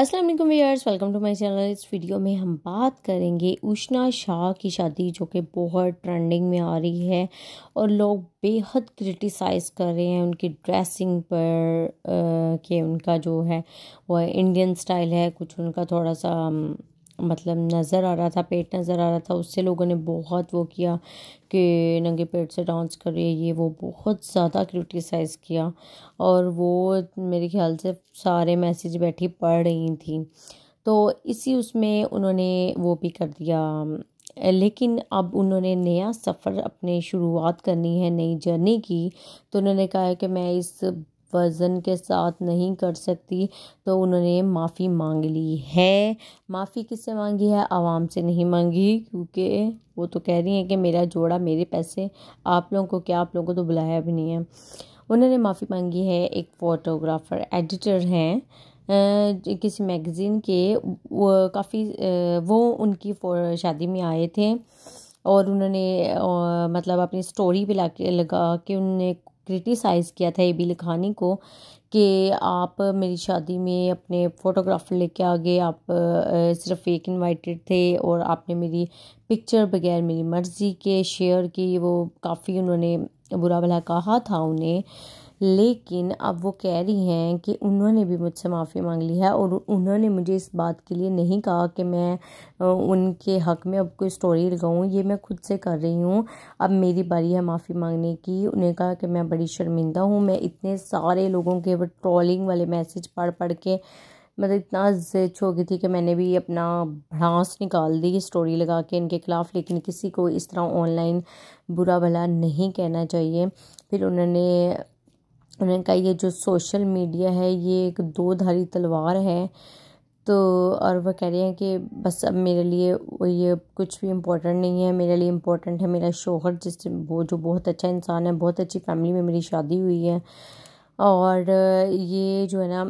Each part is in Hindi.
अस्सलाम वालेकुम वेलकम टू माय चैनल इस वीडियो में हम बात करेंगे उष्णा शाह की शादी जो कि बहुत ट्रेंडिंग में आ रही है और लोग बेहद क्रिटिसाइज़ कर रहे हैं उनकी ड्रेसिंग पर कि उनका जो है वो इंडियन स्टाइल है कुछ उनका थोड़ा सा मतलब नज़र आ रहा था पेट नज़र आ रहा था उससे लोगों ने बहुत वो किया कि नंगे पेट से डांस कर रही है ये वो बहुत ज़्यादा क्रिटिसाइज़ किया और वो मेरे ख्याल से सारे मैसेज बैठी पढ़ रही थी तो इसी उसमें उन्होंने वो भी कर दिया लेकिन अब उन्होंने नया सफ़र अपने शुरुआत करनी है नई जर्नी की तो उन्होंने कहा है कि मैं इस वज़न के साथ नहीं कर सकती तो उन्होंने माफ़ी मांग ली है माफ़ी किससे मांगी है आवाम से नहीं मांगी क्योंकि वो तो कह रही हैं कि मेरा जोड़ा मेरे पैसे आप लोगों को क्या आप लोगों को तो बुलाया भी नहीं है उन्होंने माफ़ी मांगी है एक फ़ोटोग्राफ़र एडिटर हैं किसी मैगज़ीन के वो काफ़ी वो उनकी शादी में आए थे और उन्होंने मतलब अपनी स्टोरी पे ला के लगा कि उनने क्रिटिसाइज़ किया था ए बी लिखानी को कि आप मेरी शादी में अपने फ़ोटोग्राफ़र लेके आ गए आप सिर्फ एक इनवाइटेड थे और आपने मेरी पिक्चर बगैर मेरी मर्ज़ी के शेयर की वो काफ़ी उन्होंने बुरा भला कहा था उन्हें लेकिन अब वो कह रही हैं कि उन्होंने भी मुझसे माफ़ी मांग ली है और उन्होंने मुझे इस बात के लिए नहीं कहा कि मैं उनके हक़ में अब कोई स्टोरी लगाऊँ ये मैं खुद से कर रही हूँ अब मेरी बारी है माफ़ी मांगने की उन्हें कहा कि मैं बड़ी शर्मिंदा हूँ मैं इतने सारे लोगों के वो ट्रॉलिंग वाले मैसेज पढ़ पढ़ के मतलब इतना जिच हो गई थी कि मैंने भी अपना भड़ास निकाल दी स्टोरी लगा के इनके ख़िलाफ़ लेकिन किसी को इस तरह ऑनलाइन बुरा भला नहीं कहना चाहिए फिर उन्होंने उन्होंने कहा ये जो सोशल मीडिया है ये एक दो धारी तलवार है तो और वह कह रही हैं कि बस अब मेरे लिए ये कुछ भी इम्पोर्टेंट नहीं है मेरे लिए इम्पोर्टेंट है मेरा शोहर जिस वो जो बहुत अच्छा इंसान है बहुत अच्छी फैमिली में मेरी शादी हुई है और ये जो है ना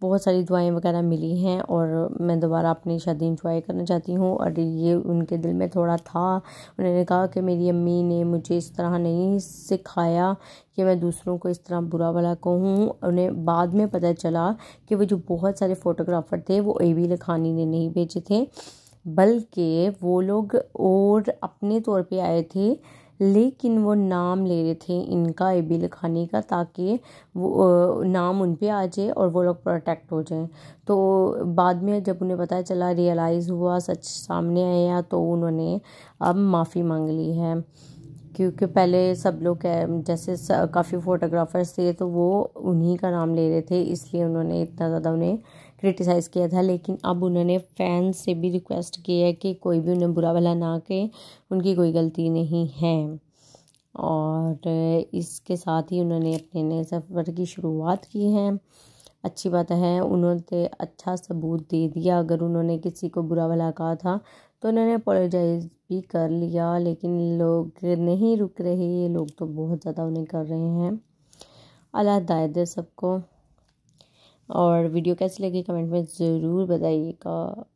बहुत सारी दुआएं वगैरह मिली हैं और मैं दोबारा अपनी शादी इंजॉय करना चाहती हूँ और ये उनके दिल में थोड़ा था उन्होंने कहा कि मेरी अम्मी ने मुझे इस तरह नहीं सिखाया कि मैं दूसरों को इस तरह बुरा भला कहूँ उन्हें बाद में पता चला कि वो जो बहुत सारे फ़ोटोग्राफ़र थे वो ए बी लखानी ने नहीं भेजे थे बल्कि वो लोग और अपने तौर पर आए थे लेकिन वो नाम ले रहे थे इनका ए बिल खाने का ताकि वो नाम उन पर आ जाए और वो लोग प्रोटेक्ट हो जाएं तो बाद में जब उन्हें पता चला रियलाइज़ हुआ सच सामने आया तो उन्होंने अब माफ़ी मांग ली है क्योंकि पहले सब लोग जैसे काफ़ी फ़ोटोग्राफ़र्स थे तो वो उन्हीं का नाम ले रहे थे इसलिए उन्होंने इतना ज़्यादा उन्हें क्रिटिसाइज़ किया था लेकिन अब उन्होंने फ़ैन से भी रिक्वेस्ट की है कि कोई भी उन्हें बुरा भला ना कहे उनकी कोई गलती नहीं है और इसके साथ ही उन्होंने अपने नए सफ़र की शुरुआत की है अच्छी बात है उन्होंने अच्छा सबूत दे दिया अगर उन्होंने किसी को बुरा भला कहा था तो उन्होंने अपोलोजाइज भी कर लिया लेकिन लोग नहीं रुक रहे ये लोग तो बहुत ज़्यादा उन्हें कर रहे हैं अल्लाह दायद दे सबको और वीडियो कैसी लगी कमेंट में ज़रूर बताइएगा